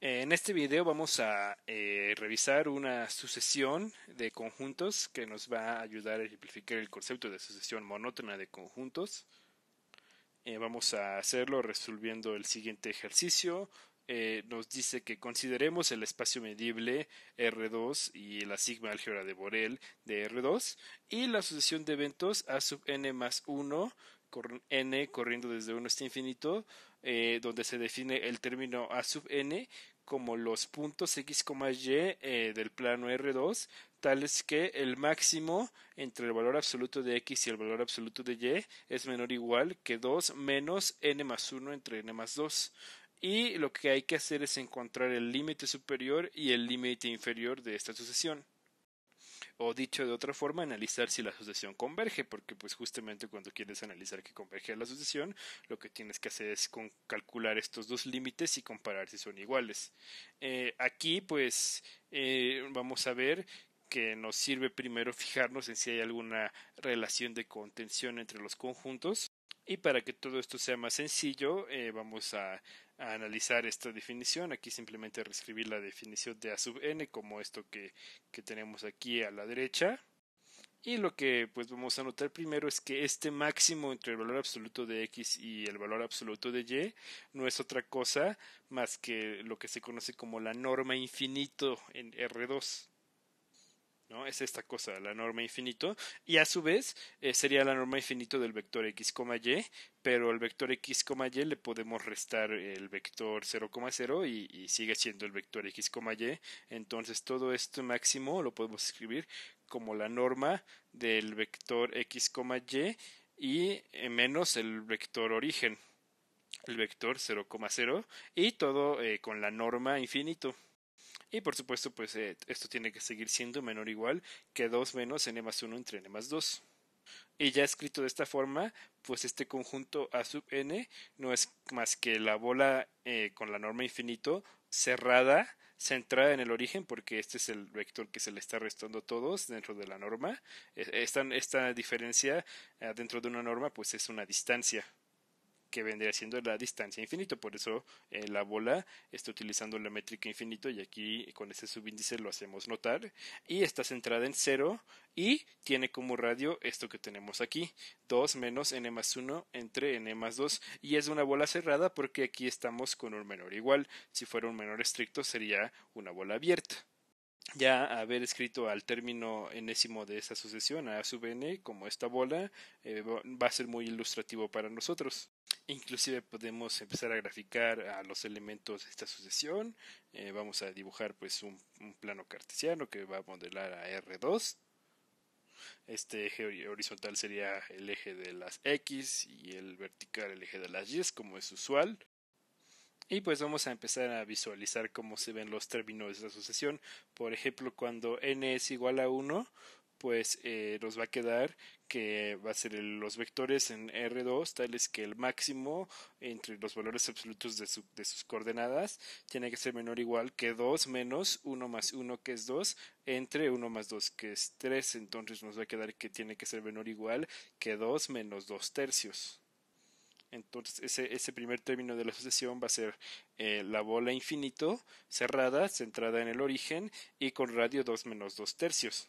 En este video vamos a eh, revisar una sucesión de conjuntos que nos va a ayudar a ejemplificar el concepto de sucesión monótona de conjuntos. Eh, vamos a hacerlo resolviendo el siguiente ejercicio. Eh, nos dice que consideremos el espacio medible R2 y la sigma álgebra de Borel de R2 y la sucesión de eventos A sub n más 1 con n corriendo desde 1 hasta infinito eh, donde se define el término A sub n como los puntos x, y eh, del plano R2, tales que el máximo entre el valor absoluto de x y el valor absoluto de y es menor o igual que 2 menos n más 1 entre n más 2. Y lo que hay que hacer es encontrar el límite superior y el límite inferior de esta sucesión o dicho de otra forma, analizar si la sucesión converge, porque pues justamente cuando quieres analizar que converge la sucesión, lo que tienes que hacer es calcular estos dos límites y comparar si son iguales. Eh, aquí pues eh, vamos a ver que nos sirve primero fijarnos en si hay alguna relación de contención entre los conjuntos y para que todo esto sea más sencillo, eh, vamos a, analizar esta definición. Aquí simplemente reescribir la definición de A sub n como esto que, que tenemos aquí a la derecha. Y lo que pues vamos a notar primero es que este máximo entre el valor absoluto de x y el valor absoluto de y no es otra cosa más que lo que se conoce como la norma infinito en R2. ¿no? Es esta cosa, la norma infinito, y a su vez eh, sería la norma infinito del vector x, y, pero el vector x, y le podemos restar el vector 0,0 y, sigue siendo el vector x, y, entonces todo esto máximo lo podemos escribir como la norma del vector x, y y eh, menos el vector origen, el vector 0,0 y todo eh, con la norma infinito. Y por supuesto, pues eh, esto tiene que seguir siendo menor o igual que 2 menos n más 1 entre n más 2. Y ya escrito de esta forma, pues este conjunto A sub n no es más que la bola eh, con la norma infinito cerrada, centrada en el origen, porque este es el vector que se le está restando a todos dentro de la norma. E, esta, diferencia eh, dentro de una norma, pues es una distancia que vendría siendo la distancia infinito. Por eso eh, la bola está utilizando la métrica infinito y aquí con ese subíndice lo hacemos notar. Y está centrada en 0 y tiene como radio esto que tenemos aquí, 2 menos n más 1 entre n más 2. Y es una bola cerrada porque aquí estamos con un menor igual. Si fuera un menor estricto sería una bola abierta ya haber escrito al término enésimo de esta sucesión, a sub n, como esta bola, eh, va a ser muy ilustrativo para nosotros. Inclusive podemos empezar a graficar a los elementos de esta sucesión. Eh, vamos a dibujar pues un, plano cartesiano que va a modelar a R2. Este eje horizontal sería el eje de las X y el vertical el eje de las Y, como es usual. Y pues vamos a empezar a visualizar cómo se ven los términos de esta sucesión. Por ejemplo, cuando n es igual a 1, pues eh, nos va a quedar que va a ser los vectores en R2 tales que el máximo entre los valores absolutos de, sus coordenadas tiene que ser menor o igual que 2 menos 1 más 1 que es 2 entre 1 más 2 que es 3 entonces nos va a quedar que tiene que ser menor o igual que 2 menos 2 tercios. Entonces ese, primer término de la sucesión va a ser eh, la bola infinito cerrada, centrada en el origen y con radio 2 menos 2 tercios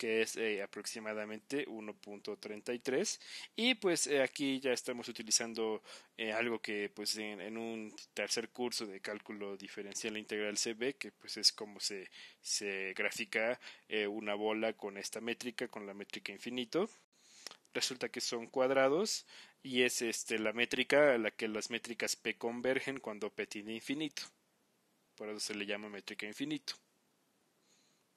que es eh, aproximadamente 1.33 y pues eh, aquí ya estamos utilizando eh, algo que pues en, un tercer curso de cálculo diferencial integral CB, que pues es como se, se grafica una bola con esta métrica con la métrica infinito resulta que son cuadrados y es este, la métrica a la que las métricas P convergen cuando P tiene infinito. Por eso se le llama métrica infinito.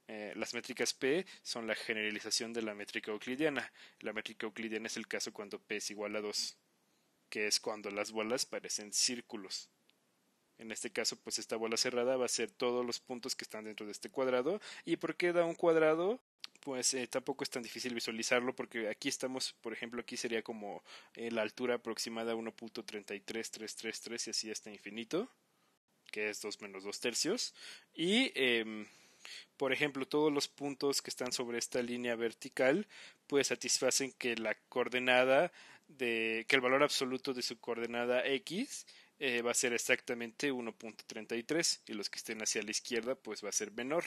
Eh, las métricas P son la generalización de la métrica euclidiana. La métrica euclidiana es el caso cuando P es igual a 2, que es cuando las bolas parecen círculos. En este caso, pues esta bola cerrada va a ser todos los puntos que están dentro de este cuadrado. ¿Y por qué da un cuadrado? Pues eh, tampoco es tan difícil visualizarlo porque aquí estamos, por ejemplo, aquí sería como eh, la altura aproximada 1.33333 y así hasta infinito, que es 2 menos 2 tercios. Y em, por ejemplo, todos los puntos que están sobre esta línea vertical pues satisfacen que la coordenada de que el valor absoluto de su coordenada x eh, va a ser exactamente 1.33 y los que estén hacia la izquierda pues va a ser menor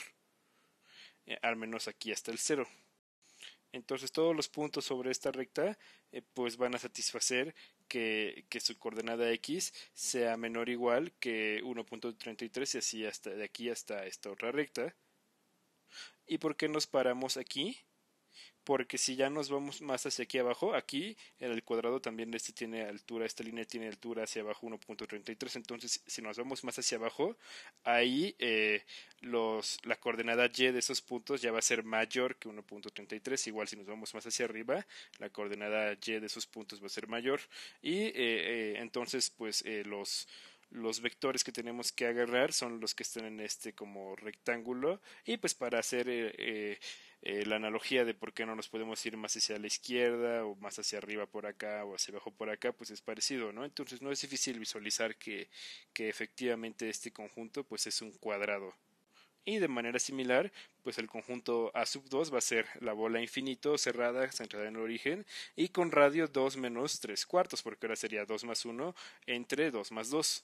eh, al menos aquí hasta el 0 entonces todos los puntos sobre esta recta eh, pues van a satisfacer que, que, su coordenada x sea menor o igual que 1.33 y así hasta de aquí hasta esta otra recta ¿Y por qué nos paramos aquí? Porque si ya nos vamos más hacia aquí abajo, aquí en el cuadrado también este tiene altura, esta línea tiene altura hacia abajo 1.33, entonces si nos vamos más hacia abajo, ahí eh, la coordenada y de esos puntos ya va a ser mayor que 1.33, igual si nos vamos más hacia arriba, la coordenada y de esos puntos va a ser mayor y eh, eh, entonces pues los los vectores que tenemos que agarrar son los que están en este como rectángulo y pues para hacer eh, eh, eh, la analogía de por qué no nos podemos ir más hacia la izquierda o más hacia arriba por acá o hacia abajo por acá pues es parecido no entonces no es difícil visualizar que, que efectivamente este conjunto pues es un cuadrado y de manera similar, pues el conjunto A sub 2 va a ser la bola infinito cerrada, centrada en el origen, y con radio 2 menos 3 cuartos, porque ahora sería 2 más 1 entre 2 más 2.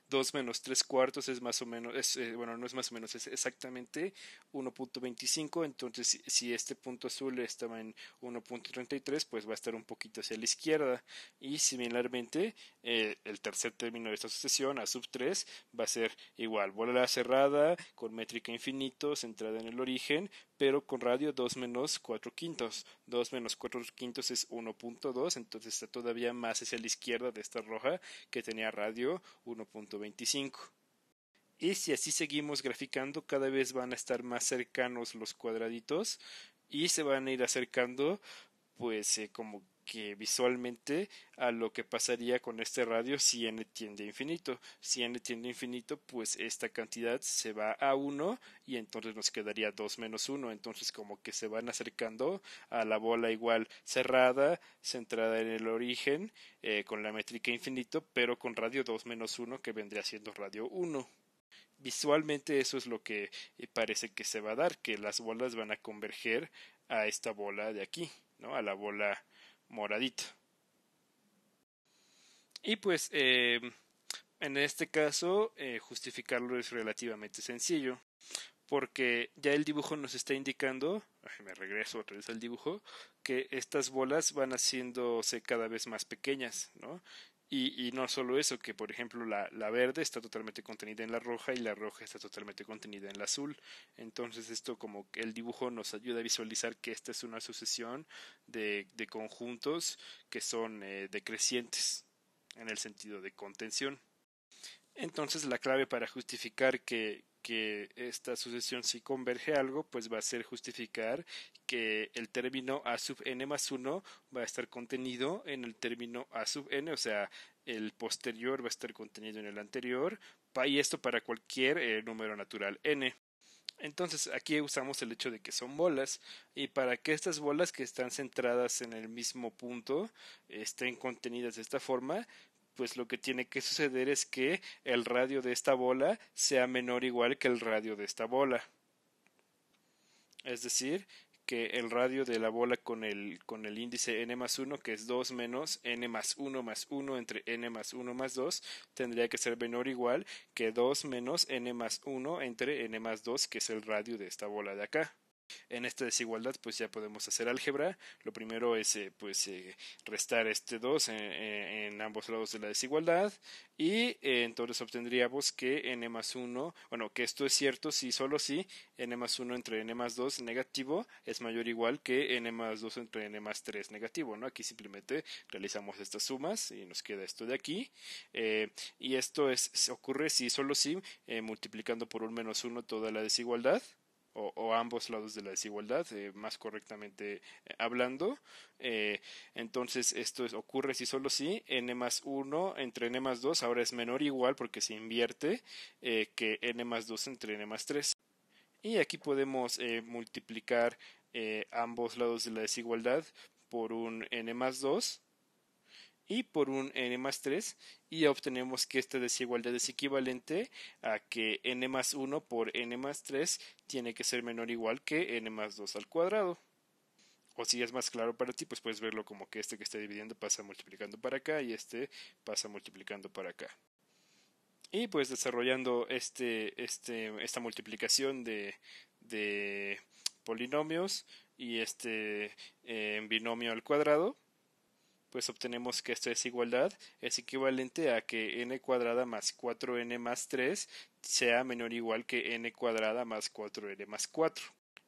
2 menos 3 cuartos es más o menos, es, eh, bueno, no es más o menos, es exactamente 1.25, entonces si este punto azul estaba en 1.33, pues va a estar un poquito hacia la izquierda. Y similarmente, eh, el tercer término de esta sucesión, a sub 3, va a ser igual, bola cerrada, con métrica infinito, centrada en el origen, pero con radio 2 menos 4 quintos. 2 menos 4 quintos es 1.2, entonces está todavía más hacia la izquierda de esta roja que tenía radio 1.25. 25. Y si así seguimos graficando, cada vez van a estar más cercanos los cuadraditos y se van a ir acercando, pues eh, como que visualmente a lo que pasaría con este radio si n tiende a infinito. Si n tiende a infinito, pues esta cantidad se va a 1 y entonces nos quedaría 2 menos 1. Entonces como que se van acercando a la bola igual cerrada, centrada en el origen, eh, con la métrica infinito, pero con radio 2 menos 1 que vendría siendo radio 1 visualmente eso es lo que eh, parece que se va a dar, que las bolas van a converger a esta bola de aquí, ¿no? A la bola moradita. Y pues eh, en este caso eh, justificarlo es relativamente sencillo porque ya el dibujo nos está indicando, me regreso otra vez al dibujo, que estas bolas van haciéndose cada vez más pequeñas, ¿no? Y, no solo eso, que por ejemplo la, la, verde está totalmente contenida en la roja y la roja está totalmente contenida en la azul. Entonces esto como el dibujo nos ayuda a visualizar que esta es una sucesión de, de conjuntos que son eh, decrecientes en el sentido de contención. Entonces la clave para justificar que, que esta sucesión si converge algo, pues va a ser justificar que el término a sub n más 1 va a estar contenido en el término a sub n, o sea, el posterior va a estar contenido en el anterior, y esto para cualquier eh, número natural n. Entonces aquí usamos el hecho de que son bolas y para que estas bolas que están centradas en el mismo punto estén contenidas de esta forma, pues lo que tiene que suceder es que el radio de esta bola sea menor o igual que el radio de esta bola. Es decir, que el radio de la bola con el, con el índice n más 1, que es 2 menos n más 1 más 1 entre n más 1 más 2, tendría que ser menor o igual que 2 menos n más 1 entre n más 2, que es el radio de esta bola de acá. En esta desigualdad, pues ya podemos hacer álgebra. Lo primero es eh, pues eh, restar este 2 eh, en, ambos lados de la desigualdad y entonces obtendríamos que n más 1, bueno, que esto es cierto si solo si n más 1 entre n más 2 negativo es mayor o igual que n más 2 entre n más 3 negativo, ¿no? Aquí simplemente realizamos estas sumas y nos queda esto de aquí. y esto es, ocurre si solo si multiplicando por un menos 1 toda la desigualdad o, ambos lados de la desigualdad, eh, más correctamente eh, hablando. Eh, entonces, esto ocurre si solo si n más 1 entre n más 2 ahora es menor o igual porque se invierte que n más 2 entre n más 3. Y aquí podemos multiplicar ambos lados de la desigualdad por un n más 2 y por un n más 3 y obtenemos que esta desigualdad es equivalente a que n más 1 por n más 3 tiene que ser menor o igual que n más 2 al cuadrado. O si es más claro para ti, pues puedes verlo como que este que está dividiendo pasa multiplicando para acá y este pasa multiplicando para acá. Y pues desarrollando este, este, esta multiplicación de, de polinomios y este eh, binomio al cuadrado, pues obtenemos que esta desigualdad es equivalente a que n cuadrada más 4n más 3 sea menor o igual que n cuadrada más 4n más 4.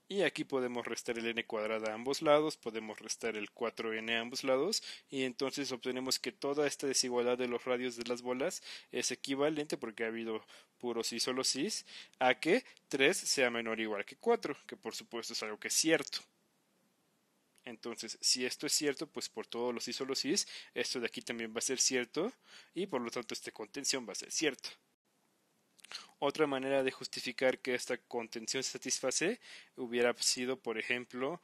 Y aquí podemos restar el n cuadrada a ambos lados, podemos restar el 4n a ambos lados, y entonces obtenemos que toda esta desigualdad de los radios de las bolas es equivalente, porque ha habido puros y solo cis, a que 3 sea menor o igual que 4, que por supuesto es algo que es cierto. Entonces, si esto es cierto, pues por todos los o los is, esto de aquí también va a ser cierto y por lo tanto esta contención va a ser cierta. Otra manera de justificar que esta contención se satisface hubiera sido, por ejemplo,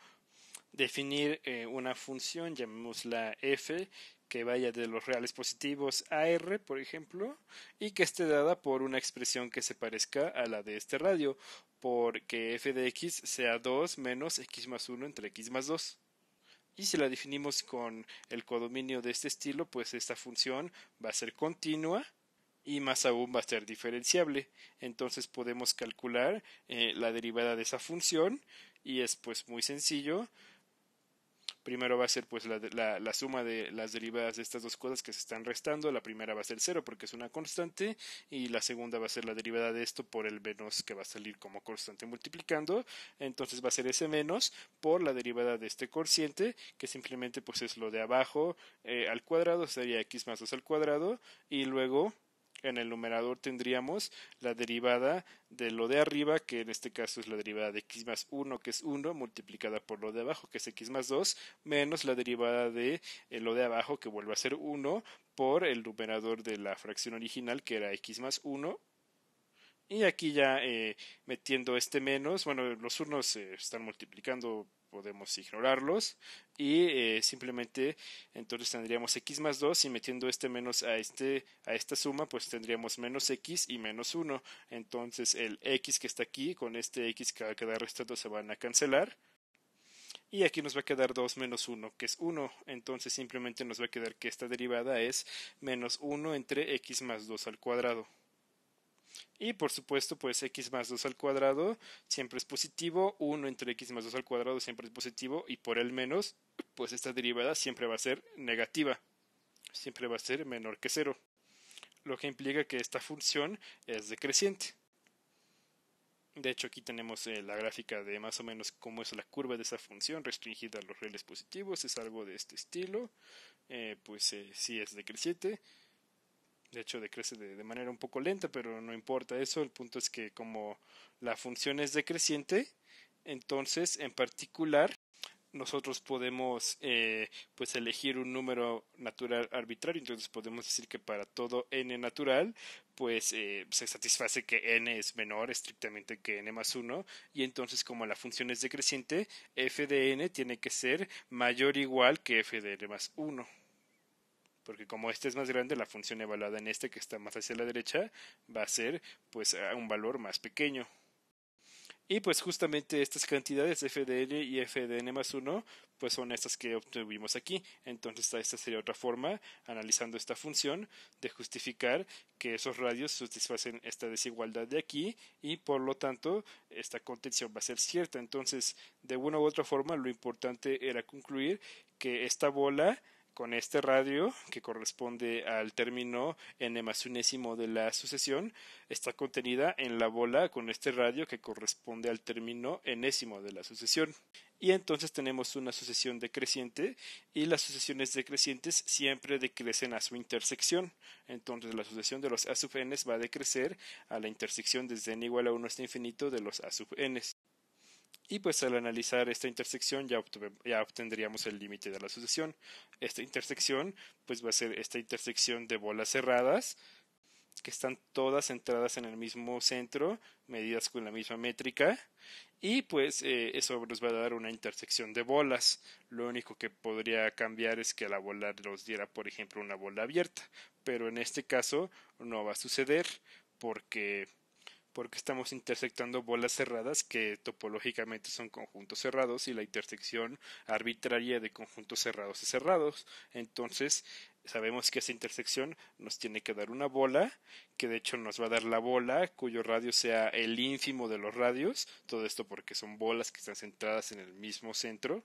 definir eh, una función, llamémosla f, que vaya de los reales positivos a r, por ejemplo, y que esté dada por una expresión que se parezca a la de este radio, porque f de x sea 2 menos x más 1 entre x más 2 y si la definimos con el codominio de este estilo, pues esta función va a ser continua y más aún va a ser diferenciable. Entonces podemos calcular eh, la derivada de esa función y es pues muy sencillo primero va a ser pues la, suma de las derivadas de estas dos cosas que se están restando, la primera va a ser cero porque es una constante y la segunda va a ser la derivada de esto por el menos que va a salir como constante multiplicando, entonces va a ser ese menos por la derivada de este cociente que simplemente pues es lo de abajo eh, al cuadrado sería x más 2 al cuadrado y luego en el numerador tendríamos la derivada de lo de arriba, que en este caso es la derivada de x más 1, que es 1, multiplicada por lo de abajo, que es x más 2, menos la derivada de eh, lo de abajo, que vuelve a ser 1, por el numerador de la fracción original, que era x más 1, y aquí ya eh, metiendo este menos, bueno, los unos se están multiplicando podemos ignorarlos y eh, simplemente entonces tendríamos x más 2 y metiendo este menos a este a esta suma pues tendríamos menos x y menos 1 entonces el x que está aquí con este x que va a quedar restando se van a cancelar y aquí nos va a quedar 2 menos 1, que es 1. Entonces simplemente nos va a quedar que esta derivada es menos 1 entre x más 2 al cuadrado. Y por supuesto, pues x más 2 al cuadrado siempre es positivo, 1 entre x más 2 al cuadrado siempre es positivo, y por el menos, pues esta derivada siempre va a ser negativa, siempre va a ser menor que 0, lo que implica que esta función es decreciente. De hecho, aquí tenemos eh, la gráfica de más o menos cómo es la curva de esa función restringida a los reales positivos. Es algo de este estilo. Eh, pues eh, sí es decreciente. De hecho, decrece de, manera un poco lenta, pero no importa eso. El punto es que como la función es decreciente, entonces en particular nosotros podemos eh, pues elegir un número natural arbitrario. Entonces podemos decir que para todo n natural, pues eh, se satisface que n es menor estrictamente que n más 1. Y entonces como la función es decreciente, f de n tiene que ser mayor o igual que f de n más 1 porque como este es más grande, la función evaluada en este que está más hacia la derecha va a ser pues a un valor más pequeño. Y pues justamente estas cantidades de n y n más 1 pues son estas que obtuvimos aquí. Entonces esta sería otra forma, analizando esta función, de justificar que esos radios satisfacen esta desigualdad de aquí y por lo tanto esta contención va a ser cierta. Entonces de una u otra forma lo importante era concluir que esta bola con este radio, que corresponde al término n más unésimo de la sucesión, está contenida en la bola con este radio que corresponde al término enésimo de la sucesión. Y entonces tenemos una sucesión decreciente y las sucesiones decrecientes siempre decrecen a su intersección. Entonces la sucesión de los a sub n va a decrecer a la intersección desde n igual a 1 hasta infinito de los a sub n. Y pues al analizar esta intersección ya, obtendríamos el límite de la sucesión. Esta intersección pues va a ser esta intersección de bolas cerradas que están todas centradas en el mismo centro, medidas con la misma métrica, y pues eh, eso nos va a dar una intersección de bolas. Lo único que podría cambiar es que la bola nos diera, por ejemplo, una bola abierta, pero en este caso no va a suceder porque porque estamos intersectando bolas cerradas que topológicamente son conjuntos cerrados y la intersección arbitraria de conjuntos cerrados es cerrados. Entonces, sabemos que esa intersección nos tiene que dar una bola, que de hecho nos va a dar la bola cuyo radio sea el ínfimo de los radios, todo esto porque son bolas que están centradas en el mismo centro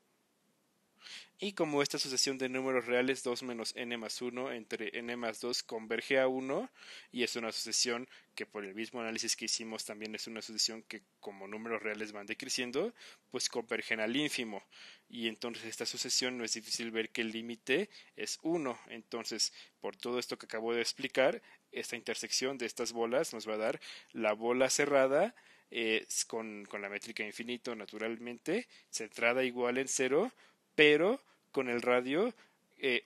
y como esta sucesión de números reales 2 menos n más 1 entre n más 2 converge a 1 y es una sucesión que por el mismo análisis que hicimos también es una sucesión que como números reales van decreciendo, pues convergen al ínfimo y entonces esta sucesión no es difícil ver que el límite es 1. Entonces, por todo esto que acabo de explicar, esta intersección de estas bolas nos va a dar la bola cerrada eh, con, con la métrica infinito naturalmente, centrada igual en 0 pero con el radio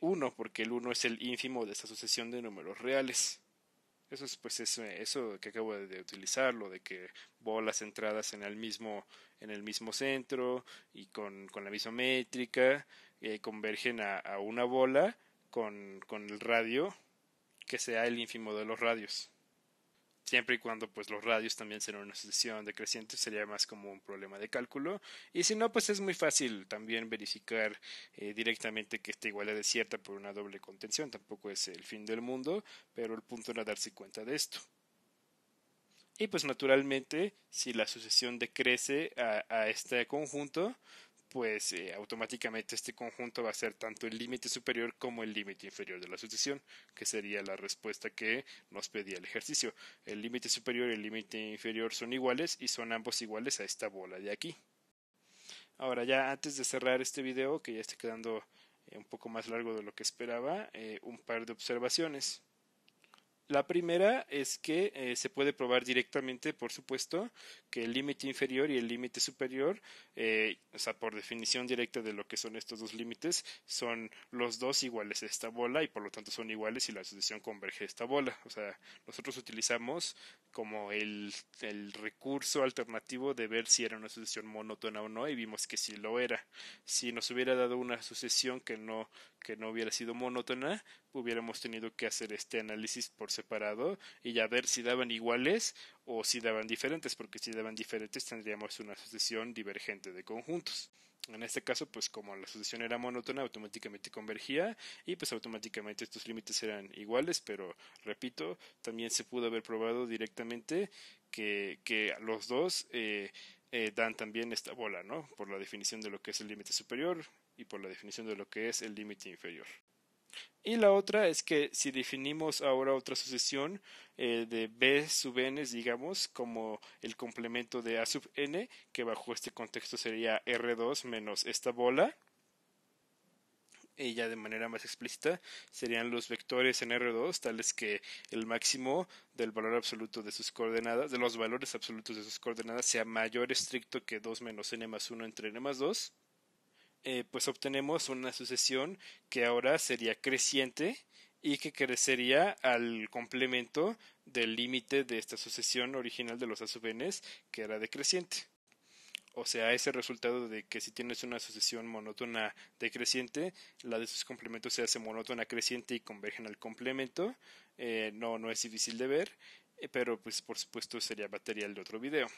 1, eh, porque el 1 es el ínfimo de esta sucesión de números reales. Eso es pues eso, que acabo de utilizar, lo de que bolas entradas en el mismo, en el mismo centro y con, la misma métrica eh, convergen a, a, una bola con el radio que sea el ínfimo de los radios siempre y cuando pues los radios también sean una sucesión decreciente sería más como un problema de cálculo y si no pues es muy fácil también verificar eh, directamente que esta igualdad es cierta por una doble contención tampoco es el fin del mundo pero el punto era darse cuenta de esto y pues naturalmente si la sucesión decrece a este conjunto pues eh, automáticamente este conjunto va a ser tanto el límite superior como el límite inferior de la sucesión, que sería la respuesta que nos pedía el ejercicio. El límite superior y el límite inferior son iguales y son ambos iguales a esta bola de aquí. Ahora ya antes de cerrar este video, que ya está quedando eh, un poco más largo de lo que esperaba, eh, un par de observaciones. La primera es que eh, se puede probar directamente, por supuesto, que el límite inferior y el límite superior, eh, o sea, por definición directa de lo que son estos dos límites, son los dos iguales a esta bola y por lo tanto son iguales y la sucesión converge a esta bola. O sea, nosotros utilizamos como el, el recurso alternativo de ver si era una sucesión monótona o no y vimos que sí lo era. Si nos hubiera dado una sucesión que no que no hubiera sido monótona, hubiéramos tenido que hacer este análisis por separado y ya ver si daban iguales o si daban diferentes, porque si daban diferentes tendríamos una sucesión divergente de conjuntos. En este caso, pues como la sucesión era monótona, automáticamente convergía y pues automáticamente estos límites eran iguales, pero repito, también se pudo haber probado directamente que, que los dos eh, eh, dan también esta bola, ¿no? Por la definición de lo que es el límite superior, y por la definición de lo que es el límite inferior. Y la otra es que si definimos ahora otra sucesión eh, de B sub n, digamos, como el complemento de A sub n, que bajo este contexto sería R2 menos esta bola, y ya de manera más explícita serían los vectores en R2 tales que el máximo del valor absoluto de sus coordenadas, de los valores absolutos de sus coordenadas sea mayor estricto que 2 menos n más 1 entre n más 2 eh, pues obtenemos una sucesión que ahora sería creciente y que crecería al complemento del límite de esta sucesión original de los n, que era decreciente. O sea, ese resultado de que si tienes una sucesión monótona decreciente, la de sus complementos se hace monótona creciente y convergen al complemento, eh, no, no es difícil de ver, eh, pero pues por supuesto sería material de otro video.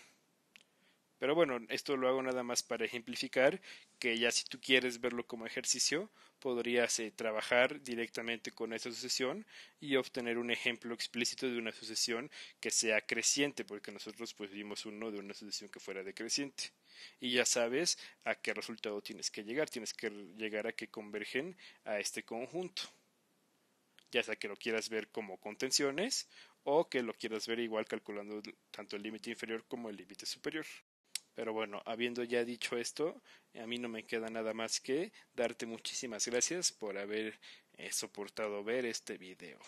Pero bueno, esto lo hago nada más para ejemplificar que ya si tú quieres verlo como ejercicio, podrías eh, trabajar directamente con esta sucesión y obtener un ejemplo explícito de una sucesión que sea creciente, porque nosotros pusimos uno de una sucesión que fuera decreciente. Y ya sabes a qué resultado tienes que llegar, tienes que llegar a que convergen a este conjunto. Ya sea que lo quieras ver como contenciones o que lo quieras ver igual calculando tanto el límite inferior como el límite superior. Pero bueno, habiendo ya dicho esto, a mí no me queda nada más que darte muchísimas gracias por haber eh, soportado ver este video.